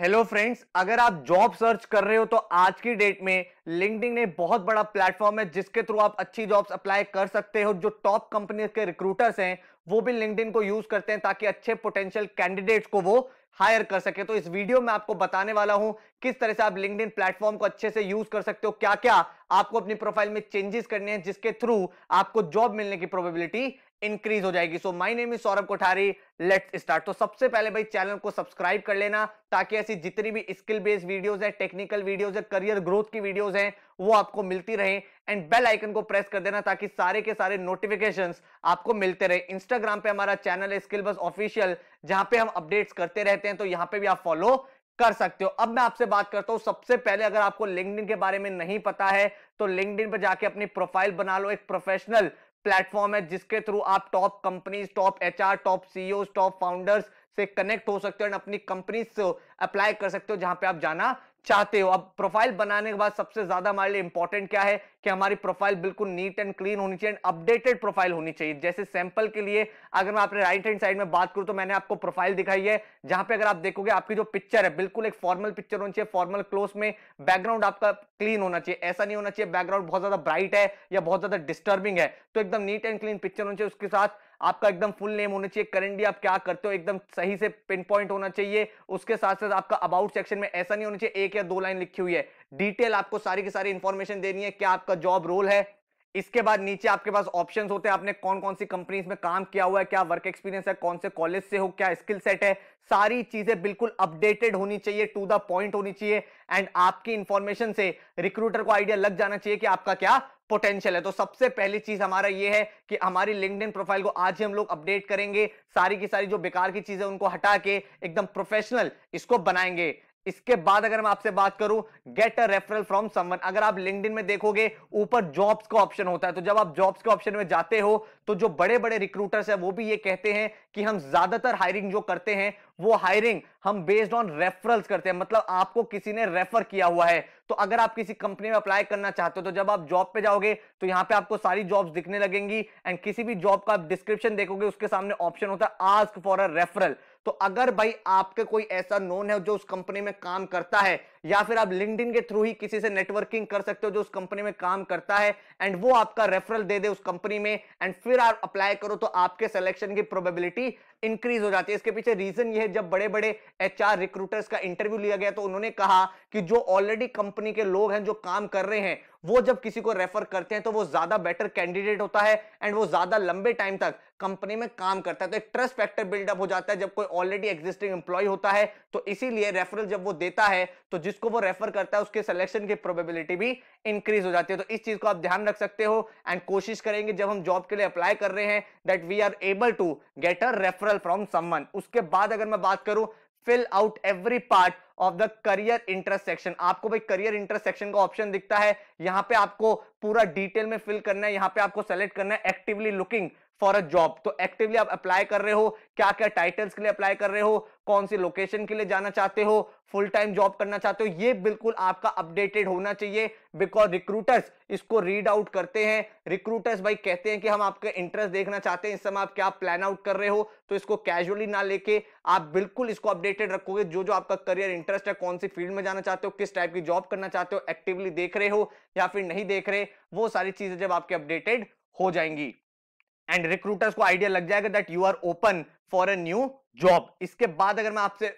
hello friends अगर आप job search कर रहे हो तो आज की डेट में लिंक्डइन ने बहुत बड़ा प्लेटफॉर्म है जिसके थ्रू आप अच्छी जॉब्स अप्लाई कर सकते हो जो टॉप कंपनीज के रिक्रूटर्स हैं वो भी लिंक्डइन को यूज करते हैं ताकि अच्छे पोटेंशियल कैंडिडेट्स को वो हायर कर सके तो इस वीडियो में आपको बताने वाला हूं किस तरह से आप इन प्लेटफॉर्म को अच्छे से यूज कर सकते हो क्या क्या आपको अपनी प्रोफाइल में चेंजेस करने हैं जिसके थ्रू आपको जॉब मिलने की प्रोबेबिलिटी इंक्रीज हो जाएगी so my name is Saurabh Kothari let's start तो सबसे पहले भाई चैनल को सब्सक्राइब कर लेना ताकि ऐसी जितनी भी स्किल बेस्ड वीडियोस है टेक्निकल वीडियोस है करियर ग्रोथ की वीडियोस हैं वो आपको मिलती रहे एंड बेल आइकन को प्रेस कर देना ताकि सारे के सारे नोटिफिकेशन आपको मिलते रहे इंस्टाग्राम पे हमारा चैनल है स्किल बस ऑफिशियल जहां पे हम अपडेट्स करते रहते हैं तो यहाँ पे भी आप फॉलो कर सकते हो अब मैं आपसे बात करता हूं सबसे पहले अगर आपको लिंकड के बारे में नहीं पता है तो लिंकड पर जाके अपनी प्रोफाइल बना लो एक प्रोफेशनल प्लेटफॉर्म है जिसके थ्रू आप top companies top HR top CEO top founders से कनेक्ट हो सकते हो और अपनी कंपनीज से अप्लाई कर सकते हो जहां पे आप जाना चाहते हो अब प्रोफाइल बनाने के बाद सबसे ज्यादा हमारे लिए इंपॉर्टेंट क्या है कि हमारी प्रोफाइल बिल्कुल नीट एंड क्लीन होनी चाहिए अपडेटेड प्रोफाइल होनी चाहिए जैसे सैंपल के लिए अगर मैं आपने राइट हैंड साइड में बात करूं तो मैंने आपको प्रोफाइल दिखाई है जहां पे अगर आप देखोगे आपकी जो पिक्चर है बिल्कुल एक फॉर्मल पिक्चर होनी चाहिए फॉर्मल क्लोज में बैकग्राउंड आपका क्लीन होना चाहिए ऐसा नहीं होना चाहिए बैकग्राउंड बहुत ज्यादा ब्राइट है या बहुत ज्यादा डिस्टर्बिंग है तो एकदम नीट एंड क्लीन पिक्चर होनी चाहिए उसके साथ आपका एकदम फुल नेम होना चाहिए करेंटली आप क्या करते हो एकदम सही से पिन पॉइंट होना चाहिए उसके साथ साथ आपका अबाउट सेक्शन में ऐसा नहीं होना चाहिए एक या दो लाइन लिखी हुई है डिटेल आपको सारी की सारी इंफॉर्मेशन देनी है क्या आपका जॉब रोल है इसके बाद नीचे आपके पास ऑप्शंस होते हैं आपने कौन कौन सी कंपनीज में काम किया हुआ है क्या वर्क एक्सपीरियंस है कौन से कॉलेज से हो क्या स्किल सेट है सारी चीजें बिल्कुल अपडेटेड होनी चाहिए टू द पॉइंट होनी चाहिए एंड आपकी इंफॉर्मेशन से रिक्रूटर को आइडिया लग जाना चाहिए कि आपका क्या पोटेंशियल है तो सबसे पहली चीज हमारा ये है कि हमारी लिंकड प्रोफाइल को आज ही हम लोग अपडेट करेंगे सारी की सारी जो बेकार की चीजें उनको हटा के एकदम प्रोफेशनल इसको बनाएंगे इसके बाद अगर मैं आपसे बात करूं get a referral from someone अगर आप लिंक्डइन में देखोगे ऊपर जॉब्स का ऑप्शन होता है तो जब आप जॉब्स के ऑप्शन में जाते हो तो जो बड़े बड़े रिक्रूटर्स है वो भी ये कहते हैं कि हम ज्यादातर हायरिंग जो करते हैं वो हायरिंग हम बेस्ड ऑन रेफरल्स करते हैं मतलब आपको किसी ने रेफर किया हुआ है तो अगर आप किसी कंपनी में अप्लाई करना चाहते हो तो जब आप जॉब पे जाओगे तो यहाँ पे आपको सारी जॉब्स दिखने लगेंगी एंड किसी भी जॉब का आप डिस्क्रिप्शन देखोगे उसके सामने ऑप्शन होता है आस्क फॉर अ रेफरल तो अगर भाई आपके कोई ऐसा नोन है जो उस कंपनी में काम करता है या फिर आप लिंक्डइन के थ्रू ही किसी से नेटवर्किंग कर सकते हो जो उस कंपनी में काम करता है एंड वो आपका रेफरल दे दे उस कंपनी में एंड फिर आप अप्लाई करो तो आपके सिलेक्शन की प्रोबेबिलिटी इंक्रीज हो जाती है इसके पीछे रीजन ये है जब बड़े बड़े एच रिक्रूटर्स का इंटरव्यू लिया गया तो उन्होंने कहा कि जो ऑलरेडी कंपनी के लोग हैं जो काम कर रहे हैं वो जब किसी को रेफर करते हैं तो वो ज्यादा बेटर कैंडिडेट होता है एंड वो ज्यादा लंबे टाइम तक कंपनी में काम करता है तो एक ट्रस्ट फैक्टर बिल्डअप हो जाता है जब कोई ऑलरेडी एग्जिस्टिंग एम्प्लॉय होता है तो इसीलिए रेफरल जब वो देता है तो जिसको वो रेफर करता है उसके सिलेक्शन की प्रोबेबिलिटी भी इंक्रीज हो जाती है तो इस चीज को आप ध्यान रख सकते हो एंड कोशिश करेंगे जब हम जॉब के लिए अप्लाई कर रहे हैं that we are able to get a referral from someone उसके बाद अगर मैं बात करूं fill out every part of the career intersection आपको भाई करियर इंटरसेक्शन का ऑप्शन दिखता है यहां पे आपको पूरा डिटेल में फिल करना है यहां पे आपको सेलेक्ट करना है actively looking for a job तो एक्टिवली आप अप्लाई कर रहे हो क्या क्या टाइटल्स के लिए अप्लाई कर रहे हो कौन सी लोकेशन के लिए जाना चाहते हो फुल टाइम जॉब करना चाहते हो ये बिल्कुल आपका अपडेटेड होना चाहिए बिकॉज रिक्रूटर्स इसको रीड आउट करते हैं रिक्रूटर्स भाई कहते हैं कि हम आपके इंटरेस्ट देखना चाहते हैं इस समय आप क्या प्लान आउट कर रहे हो तो इसको कैजुअली ना लेके आप बिल्कुल इसको अपडेटेड रखोगे जो जो आपका करियर इंटरेस्ट है कौन सी फील्ड में जाना चाहते हो किस टाइप की जॉब करना चाहते हो एक्टिवली देख रहे हो या फिर नहीं देख रहे वो सारी चीजें जब आपके अपडेटेड हो जाएंगी एंड रिक्रूटर्स को आइडिया लग जाएगा that you are open for a new job इसके बाद अगर मैं आपसे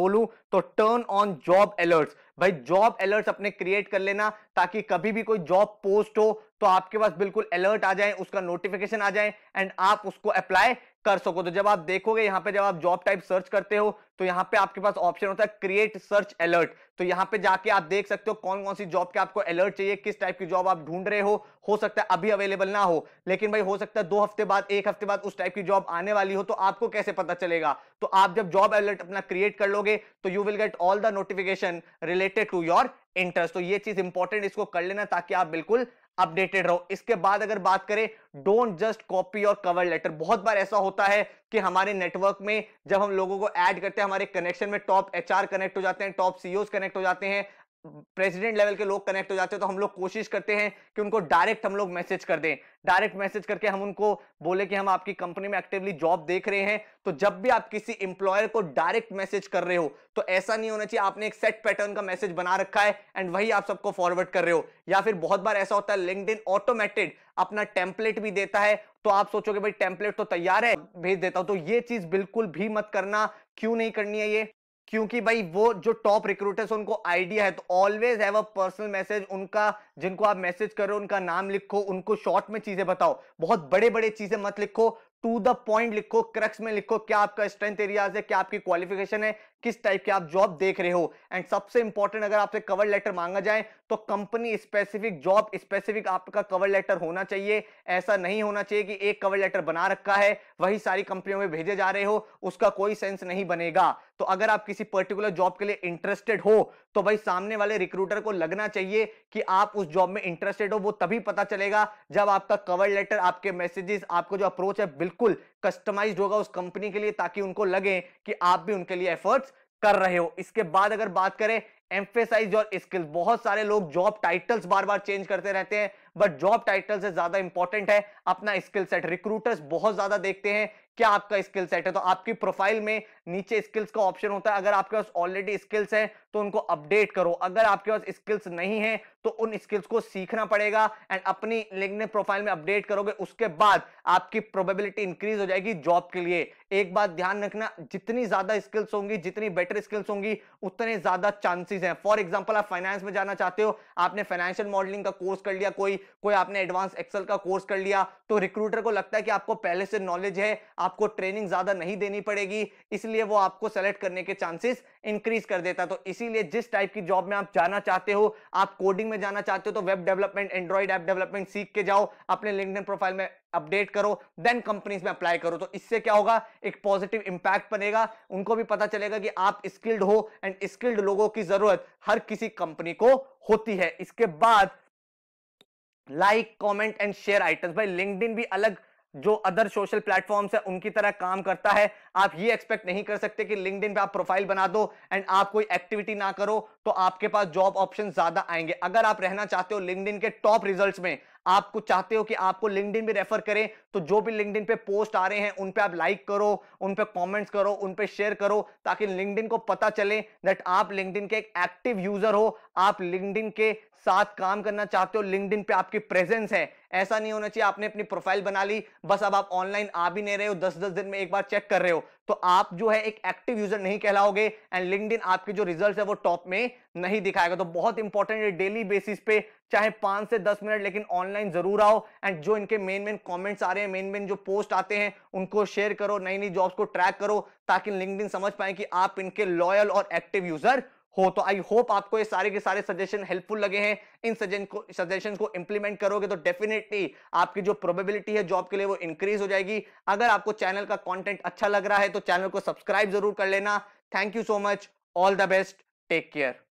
बोलू तो टर्न ऑन जॉब अलर्ट्स भाई जॉब अलर्ट्स अपने क्रिएट कर लेना ताकि कभी भी कोई जॉब पोस्ट हो तो आपके पास बिल्कुल अलर्ट आ जाए उसका नोटिफिकेशन आ जाए एंड आप उसको अप्लाई कर सको तो जब आप देखोगे यहाँ पे जब आप जॉब टाइप सर्च करते हो तो यहाँ पे आपके पास ऑप्शन होता है क्रिएट सर्च अलर्ट तो यहाँ पे जाके आप देख सकते हो कौन कौन सी जॉब के आपको अलर्ट चाहिए किस टाइप की जॉब आप ढूंढ रहे हो हो सकता है अभी अवेलेबल ना हो लेकिन भाई हो सकता है दो हफ्ते बाद एक हफ्ते बाद उस टाइप की जॉब आने वाली हो तो आपको कैसे पता चलेगा तो आप जब जॉब अलर्ट अपना क्रिएट कर लोगे तो you will get all the notification related related to your interest तो ये चीज इंपॉर्टेंट इसको कर लेना ताकि आप बिल्कुल अपडेटेड रहो इसके बाद अगर बात करें डोंट जस्ट कॉपी और कवर लेटर बहुत बार ऐसा होता है कि हमारे नेटवर्क में जब हम लोगों को ऐड करते हैं हमारे कनेक्शन में टॉप एचआर कनेक्ट हो जाते हैं टॉप सीईओ कनेक्ट हो जाते हैं प्रेसिडेंट लेवल के लोग कनेक्ट हो जाते हैं तो हम लोग कोशिश करते हैं कि उनको डायरेक्ट हम लोग मैसेज कर दें डायरेक्ट मैसेज करके हम उनको बोले कि हम आपकी कंपनी में एक्टिवली जॉब देख रहे हैं तो जब भी आप किसी इंप्लॉयर को डायरेक्ट मैसेज कर रहे हो तो ऐसा नहीं होना चाहिए आपने एक सेट पैटर्न का मैसेज बना रखा है एंड वही आप सबको फॉरवर्ड कर रहे हो या फिर बहुत बार ऐसा होता है लिंकड ऑटोमेटेड अपना टेम्पलेट भी देता है तो आप सोचोगे भाई टेम्पलेट तो तैयार है भेज देता हूं तो ये चीज बिल्कुल भी मत करना क्यों नहीं करनी है ये क्योंकि भाई वो जो टॉप रिक्रूटर्स उनको आइडिया है तो always have a personal message उनका जिनको आप मैसेज करो उनका नाम लिखो उनको शॉर्ट में चीजें बताओ बहुत बड़े बड़े चीजें मत लिखो टू द पॉइंट लिखो क्रक्स में लिखो क्या आपका स्ट्रेंथ एरियाज है क्या आपकी क्वालिफिकेशन है किस टाइप की आप जॉब देख रहे हो एंड सबसे इंपॉर्टेंट अगर आपसे कवर लेटर मांगा जाए तो कंपनी स्पेसिफिक जॉब स्पेसिफिक आपका कवर लेटर होना चाहिए ऐसा नहीं होना चाहिए कि एक कवर लेटर बना रखा है वही सारी कंपनियों में भेजे जा रहे हो उसका कोई सेंस नहीं बनेगा तो अगर आप किसी पर्टिकुलर जॉब के लिए इंटरेस्टेड हो तो भाई सामने वाले रिक्रूटर को लगना चाहिए कि आप उस जॉब में इंटरेस्टेड हो वो तभी पता चलेगा जब आपका कवर लेटर आपके मैसेजेस आपको जो अप्रोच है बिल्कुल कस्टमाइज्ड होगा उस कंपनी के लिए ताकि उनको लगे कि आप भी उनके लिए एफर्ट्स कर रहे हो इसके बाद अगर बात करें एम्फेसाइज योर स्किल्स बहुत सारे लोग जॉब टाइटल्स बार बार चेंज करते रहते हैं बट जॉब टाइटल से ज्यादा इंपॉर्टेंट है अपना स्किल सेट रिक्रूटर्स बहुत ज्यादा देखते हैं क्या आपका स्किल सेट है तो आपकी प्रोफाइल में नीचे स्किल्स का ऑप्शन होता है अगर आपके पास ऑलरेडी स्किल्स हैं तो उनको अपडेट करो अगर आपके पास स्किल्स नहीं है तो उन स्किल्स को सीखना पड़ेगा एंड अपनी लिंक प्रोफाइल में अपडेट करोगे उसके बाद आपकी प्रोबेबिलिटी इंक्रीज हो जाएगी जॉब के लिए एक बात ध्यान रखना जितनी ज्यादा स्किल्स होंगी जितनी बेटर स्किल्स होंगी उतने ज्यादा चांसेस हैं फॉर एग्जांपल आप फाइनेंस में जाना चाहते हो आपने फाइनेंशियल मॉडलिंग का कोर्स कर लिया कोई कोई आपने एडवांस एक्सेल का कोर्स कर लिया तो रिक्रूटर को लगता है कि आपको पहले से नॉलेज है आप आपको ट्रेनिंग ज्यादा नहीं देनी पड़ेगी इसलिए वो आपको सेलेक्ट करने के चांसेस इंक्रीज कर देता तो इसीलिए जिस टाइप की जॉब में आप जाना चाहते हो आप कोडिंग में जाना चाहते हो तो web development android app development सीख के जाओ अपने लिंक प्रोफाइल में अपडेट करो देन कंपनीज में अप्लाई करो तो इससे क्या होगा एक पॉजिटिव इंपैक्ट बनेगा उनको भी पता चलेगा कि आप स्किल्ड हो एंड स्किल्ड लोगों की जरूरत हर किसी कंपनी को होती है इसके बाद like comment and share items भाई लिंक्डइन भी अलग जो अदर सोशल प्लेटफॉर्म्स है उनकी तरह काम करता है आप ये एक्सपेक्ट नहीं कर सकते कि लिंकड पे आप प्रोफाइल बना दो एंड आप कोई एक्टिविटी ना करो तो आपके पास जॉब ऑप्शन ज्यादा आएंगे अगर आप रहना चाहते हो लिंकड के टॉप रिजल्ट में आपको चाहते हो कि आपको लिंकड भी रेफर करें तो जो भी लिंकड पे पोस्ट आ रहे हैं उन पे आप लाइक करो उन पे कमेंट्स करो उन पे शेयर करो ताकि लिंकड को पता चले दैट आप लिंकड के एक एक्टिव यूजर हो आप लिंकड के साथ काम करना चाहते हो लिंकड पे आपकी प्रेजेंस है ऐसा नहीं होना चाहिए आपने अपनी प्रोफाइल बना ली बस अब आप ऑनलाइन आ भी नहीं रहे हो दस दस दिन में एक बार चेक कर रहे हो तो आप जो है एक एक्टिव यूजर नहीं कहलाओगे एंड लिंकड आपके जो रिजल्ट है वो टॉप में नहीं दिखाएगा तो बहुत इंपॉर्टेंट है डेली बेसिस पे चाहे पांच से दस मिनट लेकिन ऑनलाइन जरूर आओ एंड जो इनके मेन मेन कमेंट्स आ रहे हैं मेन मेन जो पोस्ट आते हैं उनको शेयर करो नई नई जॉब्स को ट्रैक करो ताकि लिंकड समझ पाए कि आप इनके लॉयल और एक्टिव यूजर हो तो आई होप आपको ये सारे के सारे सजेशन हेल्पफुल लगे हैं इन सजेशन को सजेशन को इंप्लीमेंट करोगे तो डेफिनेटली आपकी जो प्रोबेबिलिटी है जॉब के लिए वो इंक्रीज हो जाएगी अगर आपको चैनल का कंटेंट अच्छा लग रहा है तो चैनल को सब्सक्राइब जरूर कर लेना thank you so much all the best take care